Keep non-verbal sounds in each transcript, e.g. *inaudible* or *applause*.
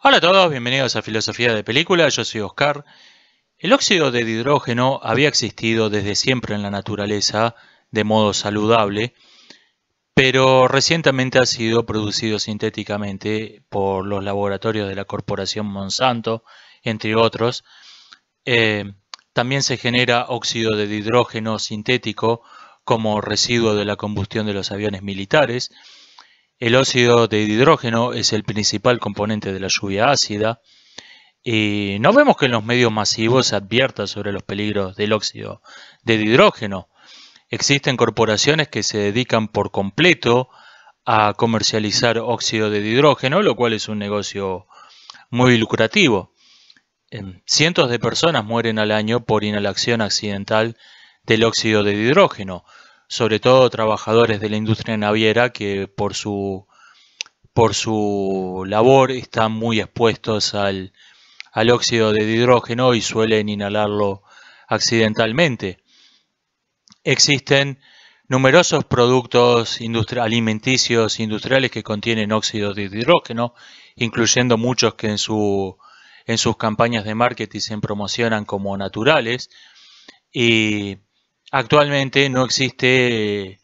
Hola a todos, bienvenidos a Filosofía de Película, yo soy Oscar. El óxido de hidrógeno había existido desde siempre en la naturaleza de modo saludable, pero recientemente ha sido producido sintéticamente por los laboratorios de la corporación Monsanto, entre otros. Eh, también se genera óxido de hidrógeno sintético como residuo de la combustión de los aviones militares el óxido de hidrógeno es el principal componente de la lluvia ácida. Y no vemos que en los medios masivos se advierta sobre los peligros del óxido de hidrógeno. Existen corporaciones que se dedican por completo a comercializar óxido de hidrógeno, lo cual es un negocio muy lucrativo. Em, cientos de personas mueren al año por inhalación accidental del óxido de hidrógeno, sobre todo trabajadores de la industria naviera que por su, por su labor están muy expuestos al, óxido de hidrógeno y suelen inhalarlo accidentalmente. Existen numerosos productos alimenticios industriales que contienen óxido de hidrógeno, incluyendo muchos que en, su, en sus campañas de marketing se promocionan como naturales. Y Actualmente no existe eh,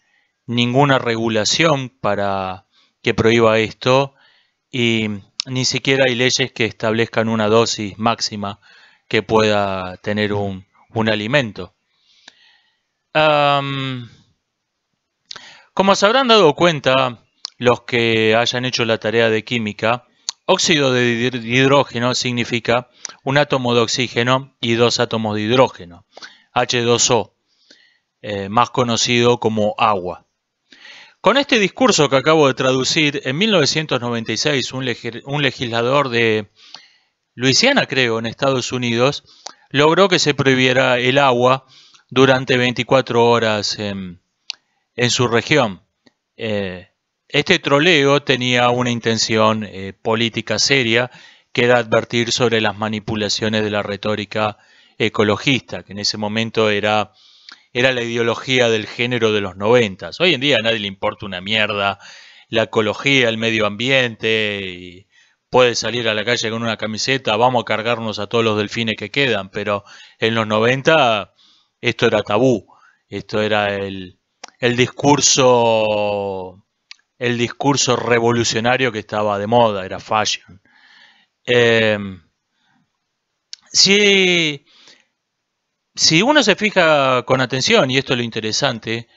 ninguna regulación para que prohíba esto y ni siquiera hay leyes que establezcan una dosis máxima que pueda tener un, alimento. como se habrán dado cuenta los que hayan hecho la tarea de química, óxido de hidrógeno significa un átomo de oxígeno y dos átomos de hidrógeno, H2O. Eh, más conocido como agua. Con este discurso que acabo de traducir, en 1996 un, legislador de Luisiana, creo, en Estados Unidos, logró que se prohibiera el agua durante 24 horas en, su región. Eh, este troleo tenía una intención eh, política seria, que era advertir sobre las manipulaciones de la retórica ecologista, que en ese momento era era la ideología del género de los noventas. Hoy en día a nadie le importa una mierda la ecología, el medio ambiente, puede salir a la calle con una camiseta, vamos a cargarnos a todos los delfines que quedan, pero en los 90 esto era tabú, esto era el, discurso el discurso revolucionario que estaba de moda, era fashion. Eh, si si uno se fija con atención, y esto es lo interesante,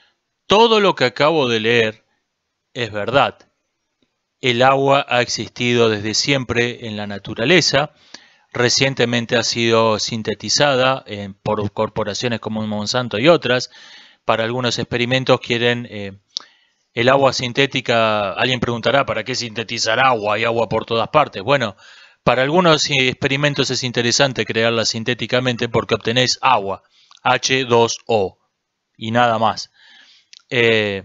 todo lo que acabo de leer es verdad. El agua ha existido desde siempre en la naturaleza, recientemente ha sido sintetizada por corporaciones como Monsanto y otras. Para algunos experimentos quieren eh, el agua sintética, alguien preguntará, ¿para qué sintetizar agua? y agua por todas partes. Bueno, para algunos experimentos es interesante crearla sintéticamente porque obtenéis agua, H2O, y nada más. Eh,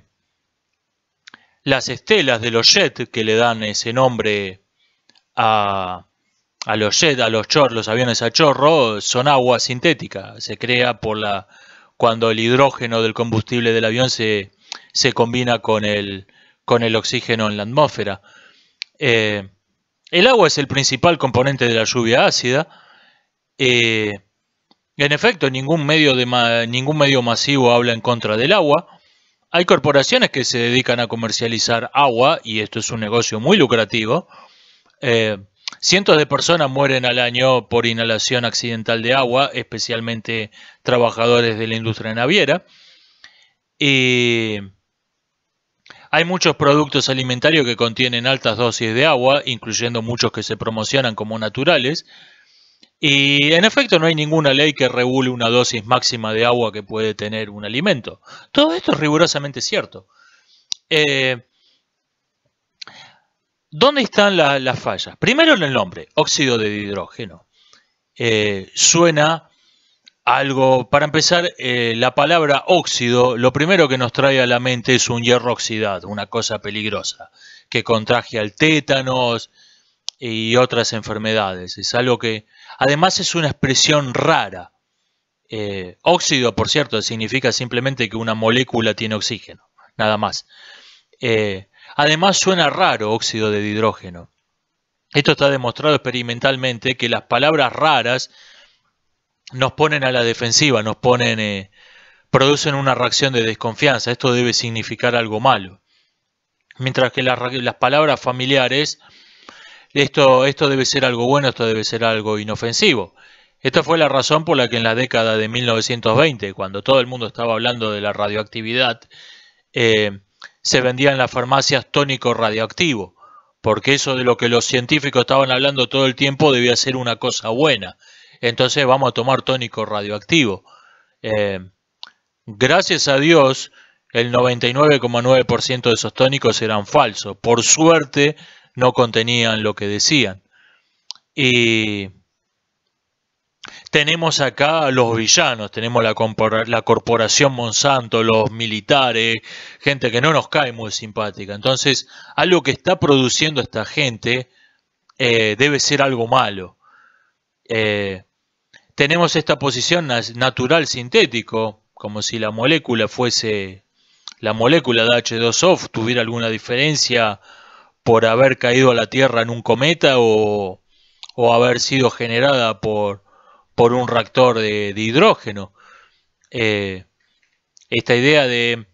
las estelas de los jet que le dan ese nombre a, los jets, a los chorros, los aviones a chorro, son agua sintética. Se crea por la cuando el hidrógeno del combustible del avión se, se combina con el, con el oxígeno en la atmósfera. Eh, el agua es el principal componente de la lluvia ácida. Eh, en efecto, ningún medio, ningún medio masivo habla en contra del agua. Hay corporaciones que se dedican a comercializar agua y esto es un negocio muy lucrativo. Eh, cientos de personas mueren al año por inhalación accidental de agua, especialmente trabajadores de la industria naviera. Eh, hay muchos productos alimentarios que contienen altas dosis de agua, incluyendo muchos que se promocionan como naturales. Y en efecto no hay ninguna ley que regule una dosis máxima de agua que puede tener un alimento. Todo esto es rigurosamente cierto. Eh, ¿Dónde están las fallas? Primero en el nombre, óxido de hidrógeno. Eh, suena algo. Para empezar, eh, la palabra óxido, lo primero que nos trae a la mente es un hierro oxidado, una cosa peligrosa, que contagia al tétanos y otras enfermedades. Es algo que, además, es una expresión rara. Eh, óxido, por cierto, significa simplemente que una molécula tiene oxígeno, nada más. Eh, además, suena raro óxido de hidrógeno. Esto está demostrado experimentalmente que las palabras raras nos ponen a la defensiva, nos ponen, eh, producen una reacción de desconfianza. Esto debe significar algo malo. Mientras que las, palabras familiares, esto, esto debe ser algo bueno, esto debe ser algo inofensivo. Esta fue la razón por la que en la década de 1920, cuando todo el mundo estaba hablando de la radioactividad, eh, se vendía en las farmacias tónico radioactivo, porque eso de lo que los científicos estaban hablando todo el tiempo debía ser una cosa buena entonces vamos a tomar tónico radioactivo. Eh, gracias a Dios, el 99,9% de esos tónicos eran falsos. Por suerte, no contenían lo que decían. Y tenemos acá a los villanos, tenemos la, corporación Monsanto, los militares, gente que no nos cae muy simpática. Entonces, algo que está produciendo esta gente eh, debe ser algo malo. Eh, tenemos esta posición natural sintético, como si la molécula fuese, la molécula de H2O tuviera alguna diferencia por haber caído a la Tierra en un cometa o, haber sido generada por, por un reactor de, hidrógeno. Eh, esta idea de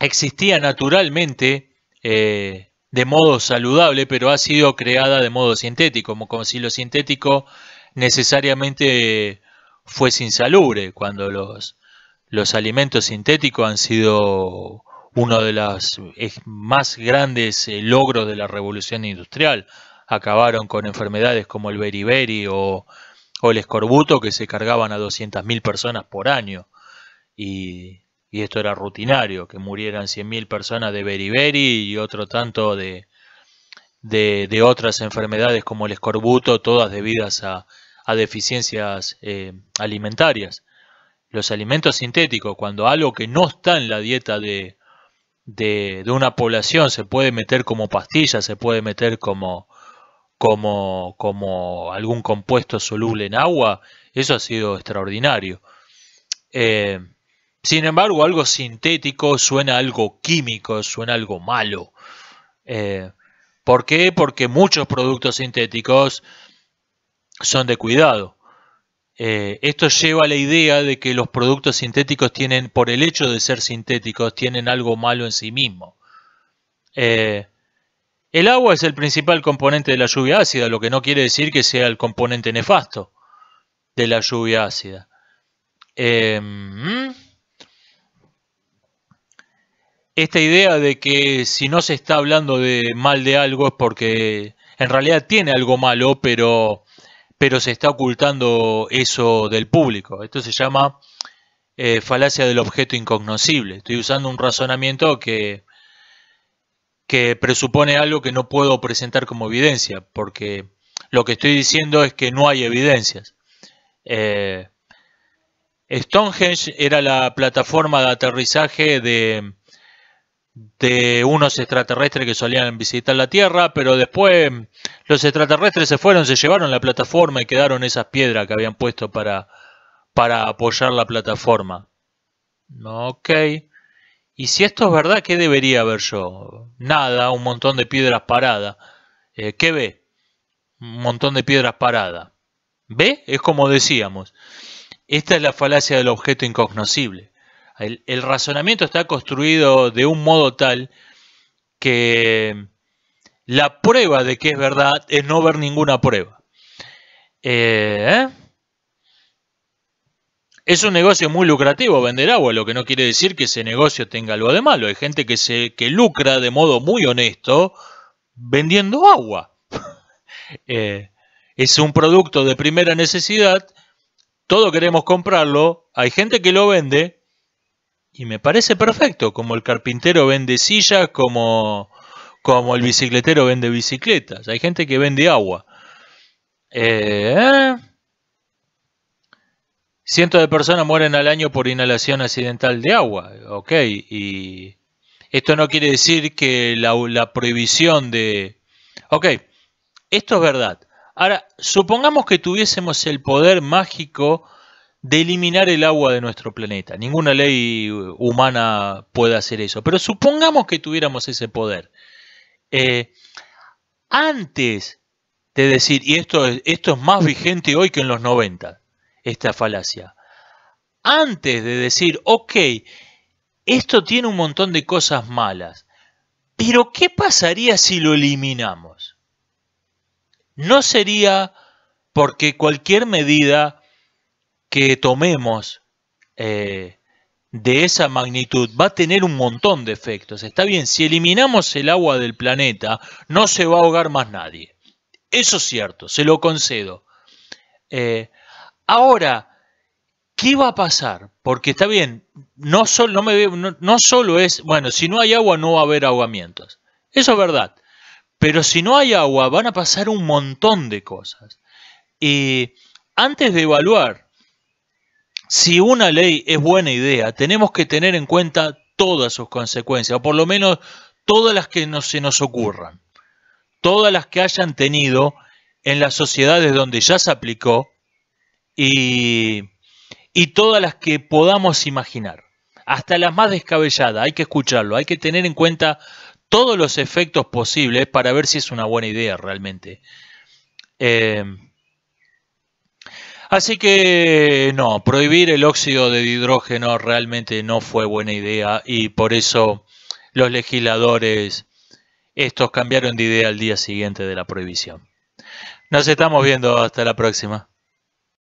existía naturalmente eh, de modo saludable, pero ha sido creada de modo sintético, como, como si lo sintético necesariamente fue insalubre cuando los, los alimentos sintéticos han sido uno de los más grandes eh, logros de la revolución industrial. Acabaron con enfermedades como el beriberi o, el escorbuto que se cargaban a 200.000 personas por año. Y, esto era rutinario, que murieran 100.000 personas de beriberi y otro tanto de, de otras enfermedades como el escorbuto, todas debidas a a deficiencias eh, alimentarias. Los alimentos sintéticos, cuando algo que no está en la dieta de, una población se puede meter como pastilla, se puede meter como, como, como algún compuesto soluble en agua, eso ha sido extraordinario. Eh, sin embargo, algo sintético suena algo químico, suena algo malo. Eh, ¿Por qué? Porque muchos productos sintéticos son de cuidado. Eh, esto lleva a la idea de que los productos sintéticos tienen, por el hecho de ser sintéticos, tienen algo malo en sí mismo. Eh, el agua es el principal componente de la lluvia ácida, lo que no quiere decir que sea el componente nefasto de la lluvia ácida. Eh, mm. esta idea de que si no se está hablando de mal de algo es porque en realidad tiene algo malo, pero pero se está ocultando eso del público. Esto se llama eh, falacia del objeto incognoscible. Estoy usando un razonamiento que, que presupone algo que no puedo presentar como evidencia, porque lo que estoy diciendo es que no hay evidencias. Eh, Stonehenge era la plataforma de aterrizaje de de unos extraterrestres que solían visitar la Tierra, pero después los extraterrestres se fueron, se llevaron la plataforma y quedaron esas piedras que habían puesto para, para apoyar la plataforma. Ok. Y si esto es verdad, ¿qué debería haber yo? Nada, un montón de piedras paradas. Eh, ¿Qué ve? Un montón de piedras paradas. ¿Ve? Es como decíamos. Esta es la falacia del objeto incognoscible. El, razonamiento está construido de un modo tal que la prueba de que es verdad es no ver ninguna prueba. Eh, ¿eh? es un negocio muy lucrativo vender agua, lo que no quiere decir que ese negocio tenga algo de malo. Hay gente que, se, que lucra de modo muy honesto vendiendo agua. *laughs* Eh, es un producto de primera necesidad, todo queremos comprarlo, hay gente que lo vende y me parece perfecto, como el carpintero vende sillas, como, como el bicicletero vende bicicletas. Hay gente que vende agua. Eh, cientos de personas mueren al año por inhalación accidental de agua. Ok, y esto no quiere decir que la, la prohibición de... Ok, esto es verdad. Ahora, supongamos que tuviésemos el poder mágico de eliminar el agua de nuestro planeta. Ninguna ley humana puede hacer eso. Pero supongamos que tuviéramos ese poder. Eh, antes de decir, y esto esto es más vigente hoy que en los 90, esta falacia, antes de decir, ok, esto tiene un montón de cosas malas, pero ¿qué pasaría si lo eliminamos? No sería porque cualquier medida que tomemos eh, de esa magnitud va a tener un montón de efectos. Está bien, si eliminamos el agua del planeta, no se va a ahogar más nadie. Eso es cierto, se lo concedo. Eh, ahora, ¿qué va a pasar? Porque está bien, no, no solo es, bueno, si no hay agua no va a haber ahogamientos. Eso es verdad. Pero si no hay agua, van a pasar un montón de cosas. Y antes de evaluar si una ley es buena idea, tenemos que tener en cuenta todas sus consecuencias, o por lo menos todas las que se nos ocurran, todas las que hayan tenido en las sociedades donde ya se aplicó y, todas las que podamos imaginar, hasta las más descabelladas, hay que escucharlo, hay que tener en cuenta todos los efectos posibles para ver si es una buena idea realmente. Eh, Así que no, prohibir el óxido de hidrógeno realmente no fue buena idea y por eso los legisladores, estos cambiaron de idea al día siguiente de la prohibición. Nos estamos viendo, hasta la próxima.